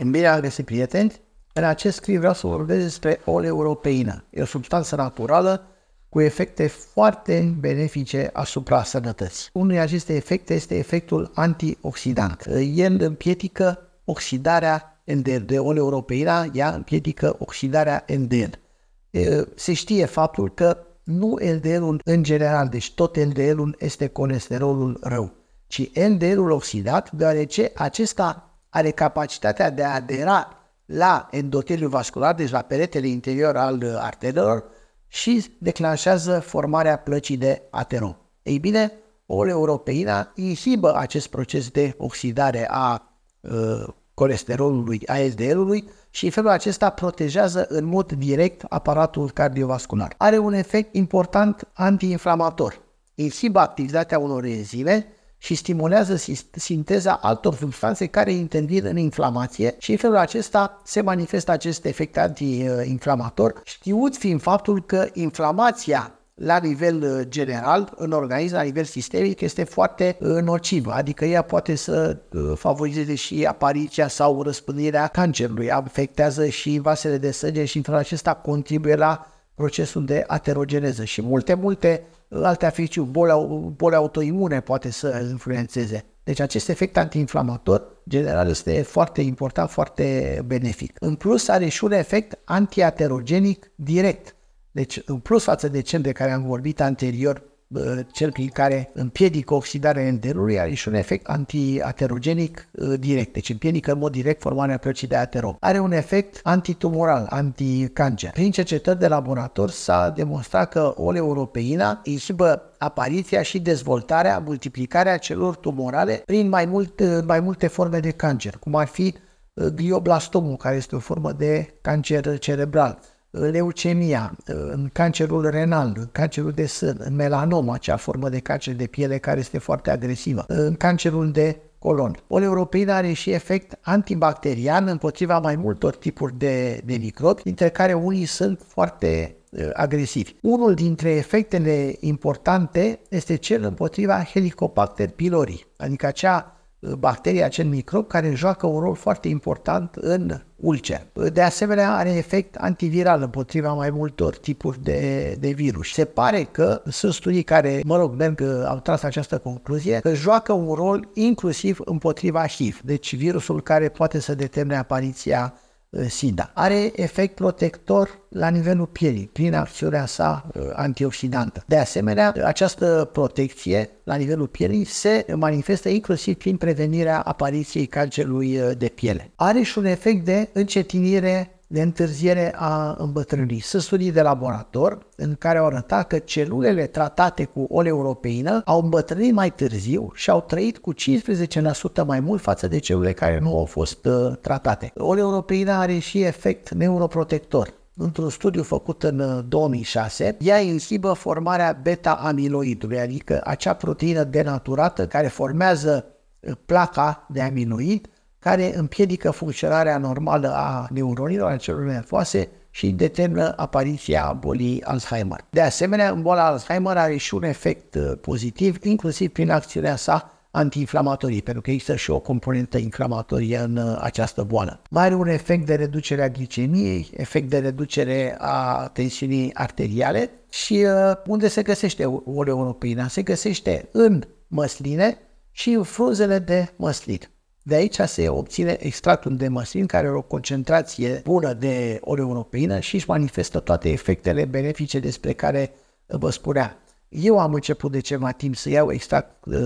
În bine găsit prieteni, în acest scriu vreau să vorbesc despre europeină. E o substanță naturală cu efecte foarte benefice asupra sănătății. Unul din aceste efecte este efectul antioxidant. El împiedică oxidarea NDN. De europeină, ea împiedică oxidarea NDN. Se știe faptul că nu LDL-ul în general, deci tot LDL-ul este colesterolul rău, ci LDL-ul oxidat, deoarece acesta are capacitatea de a adera la endoteliul vascular, deci la peretele interior al uh, arterelor și declanșează formarea plăcii de aterom. Ei bine, oleuropeina inhibă acest proces de oxidare a uh, colesterolului, a SDL-ului și în felul acesta protejează în mod direct aparatul cardiovascular. Are un efect important antiinflamator. Inhibă activitatea unor enzime și stimulează sinteza altor substanțe care intervin în inflamație și în felul acesta se manifestă acest efect antiinflamator, știut fiind faptul că inflamația la nivel uh, general, în organism, la nivel sistemic, este foarte uh, nocivă, adică ea poate să uh, favorizeze și apariția sau răspândirea cancerului, afectează și vasele de sânge și în felul acesta contribuie la procesul de aterogeneză și multe, multe alte afecțiuni, boli, boli autoimune poate să influențeze. Deci acest efect antiinflamator general este foarte important, foarte benefic. În plus are și un efect antiaterogenic direct. Deci în plus față de cel de care am vorbit anterior, cel care împiedică oxidarea enterului are și un efect antiaterogenic ă, direct, deci împiedică în mod direct formarea plăcii de aterom. Are un efect antitumoral, anticancer. Prin cercetări de laborator s-a demonstrat că oleuropeina inhibă apariția și dezvoltarea, multiplicarea celor tumorale prin mai, mult, ă, mai multe forme de cancer, cum ar fi ă, glioblastomul, care este o formă de cancer cerebral, Uh, leucemia, uh, în cancerul renal, în cancerul de sân, în melanoma, acea formă de cancer de piele care este foarte agresivă, uh, în cancerul de colon. Poleuropeina are și efect antibacterian împotriva mai multor tipuri de, de microbi, dintre care unii sunt foarte agresivi. Unul dintre efectele importante este cel împotriva Helicobacter pylori, adică acea Uh, bacteria, acel microb care joacă un rol foarte important în ulcer. Uh, de asemenea, are efect antiviral împotriva mai multor tipuri de, de virus. Se pare că sunt studii care, mă rog, merg, uh, au tras această concluzie, că joacă un rol inclusiv împotriva HIV, deci virusul care poate să determine apariția Uh, SIDA. Are efect protector la nivelul pielii, prin acțiunea sa uh, antioxidantă. De asemenea, această protecție la nivelul pielii se manifestă inclusiv prin prevenirea apariției cancerului uh, de piele. Are și un efect de încetinire de întârziere a îmbătrânirii. Sunt studii de laborator în care au arătat că celulele tratate cu oleuropeină au îmbătrânit mai târziu și au trăit cu 15% mai mult față de celule care nu au fost uh, tratate. Oleuroteină are și efect neuroprotector. Într-un studiu făcut în 2006, uh, ea inhibă formarea beta-amiloidului, adică acea proteină denaturată care formează uh, placa de aminoid care împiedică funcționarea normală a neuronilor, a celor nervoase și determină apariția bolii Alzheimer. De asemenea, boala Alzheimer are și un efect uh, pozitiv, inclusiv prin acțiunea sa antiinflamatorii, pentru că există și o componentă inflamatorie în uh, această boală. Mai are un efect de reducere a glicemiei, efect de reducere a tensiunii arteriale și uh, unde se găsește oleoropina? Se găsește în măsline și în frunzele de măslin. De aici se obține extractul de măslin, care are o concentrație bună de oleuropeină și își manifestă toate efectele benefice despre care vă spunea. Eu am început de ceva timp să iau extract ă,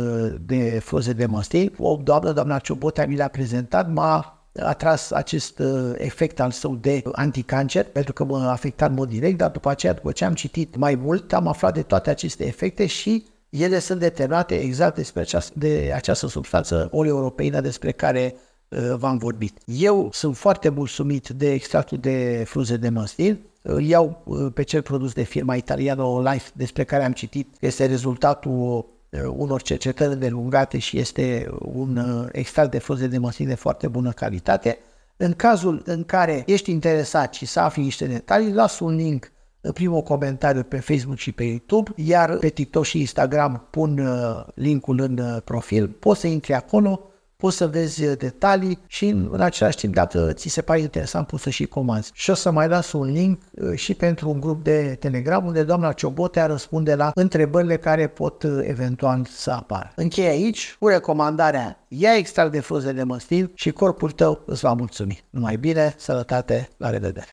de frunze de măslin. O doamnă, doamna Ciobotea, mi l-a prezentat, m-a a tras acest ă, efect al său de anticancer, pentru că m-a afectat în mod direct, dar după aceea, după ce am citit mai mult, am aflat de toate aceste efecte și ele sunt determinate exact despre această, de această substanță oleuropeină despre care uh, v-am vorbit. Eu sunt foarte mulțumit de extractul de frunze de măslin, îl iau uh, pe cel produs de firma italiană Life, despre care am citit, este rezultatul uh, unor cercetări delungate și este un uh, extract de frunze de măsline de foarte bună calitate. În cazul în care ești interesat și să afli niște detalii, las un link primul comentariu pe Facebook și pe YouTube, iar pe TikTok și Instagram pun uh, linkul în uh, profil. Poți să intri acolo, poți să vezi uh, detalii și în același timp, dacă ți se pare interesant, poți să și comanzi. Și o să mai las un link și pentru un grup de Telegram unde doamna Ciobotea răspunde la întrebările care pot eventual să apară. Închei aici cu recomandarea ia extract de frunze de măstil și corpul tău îți va mulțumi. Numai bine, sănătate, la revedere!